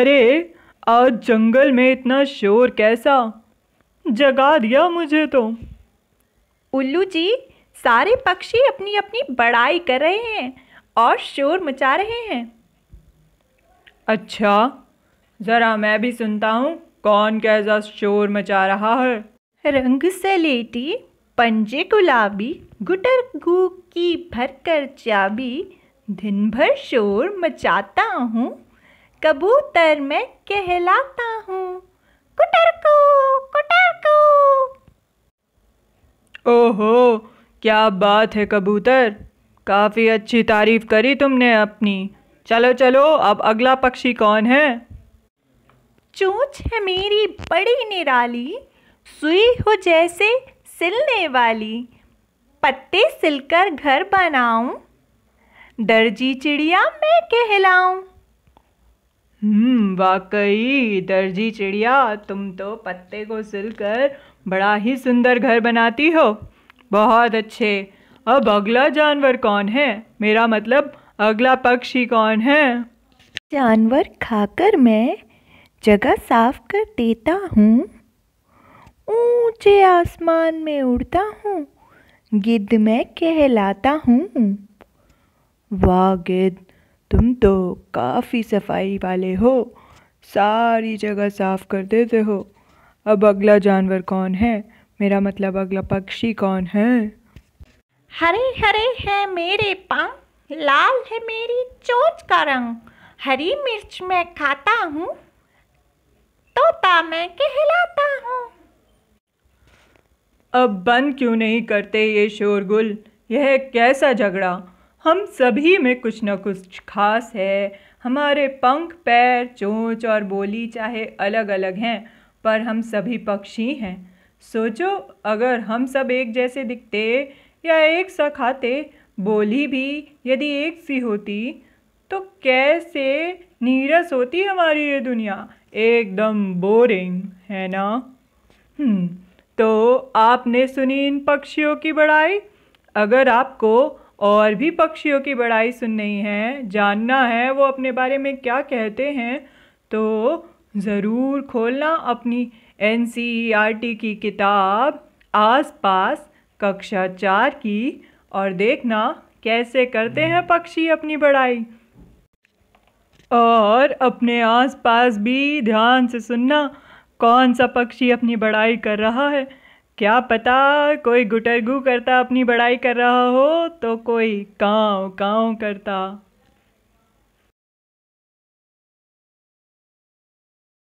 अरे आज जंगल में इतना शोर कैसा जगा दिया मुझे तो उल्लू जी सारे पक्षी अपनी अपनी बड़ाई कर रहे हैं और शोर मचा रहे हैं अच्छा ज़रा मैं भी सुनता हूँ कौन कैसा शोर मचा रहा है रंग से लेटी पंजे गुलाबी गुटर गू की भर कर चाबी दिन भर शोर मचाता हूँ कबूतर मैं कहलाता हूँ कुटरकू कुटरकू ओहो क्या बात है कबूतर काफ़ी अच्छी तारीफ करी तुमने अपनी चलो चलो अब अगला पक्षी कौन है चूच है मेरी बड़ी निराली सुई हो जैसे सिलने वाली पत्ते सिलकर घर बनाऊं दर्जी चिड़िया मैं कहलाऊं हम्म, वाकई दर्जी चिड़िया तुम तो पत्ते को सिलकर बड़ा ही सुंदर घर बनाती हो बहुत अच्छे अब अगला जानवर कौन है मेरा मतलब अगला पक्षी कौन है जानवर खाकर मैं जगह साफ कर देता हूँ ऊंचे आसमान में उड़ता हूँ गिद्ध मैं कहलाता हूँ वाह गिद्ध तुम तो काफ़ी सफाई वाले हो सारी जगह साफ कर देते हो अब अगला जानवर कौन है मेरा मतलब अगला पक्षी कौन है हरे हरे है मेरे पंख लाल है मेरी चोंच का रंग हरी मिर्च मैं खाता हूँ तोता मैं कहलाता हूँ अब बंद क्यों नहीं करते ये शोरगुल यह कैसा झगड़ा हम सभी में कुछ ना कुछ खास है हमारे पंख पैर चोंच और बोली चाहे अलग अलग हैं पर हम सभी पक्षी हैं सोचो अगर हम सब एक जैसे दिखते या एक सा खाते बोली भी यदि एक सी होती तो कैसे नीरस होती हमारी ये दुनिया एकदम बोरिंग है ना हम्म, तो आपने सुनी इन पक्षियों की बड़ाई अगर आपको और भी पक्षियों की बड़ाई सुननी है जानना है वो अपने बारे में क्या कहते हैं तो ज़रूर खोलना अपनी एन e की किताब आसपास कक्षा चार की और देखना कैसे करते हैं पक्षी अपनी बड़ाई और अपने आसपास भी ध्यान से सुनना कौन सा पक्षी अपनी बड़ाई कर रहा है क्या पता कोई गुटरगू करता अपनी बड़ाई कर रहा हो तो कोई काँव काँव करता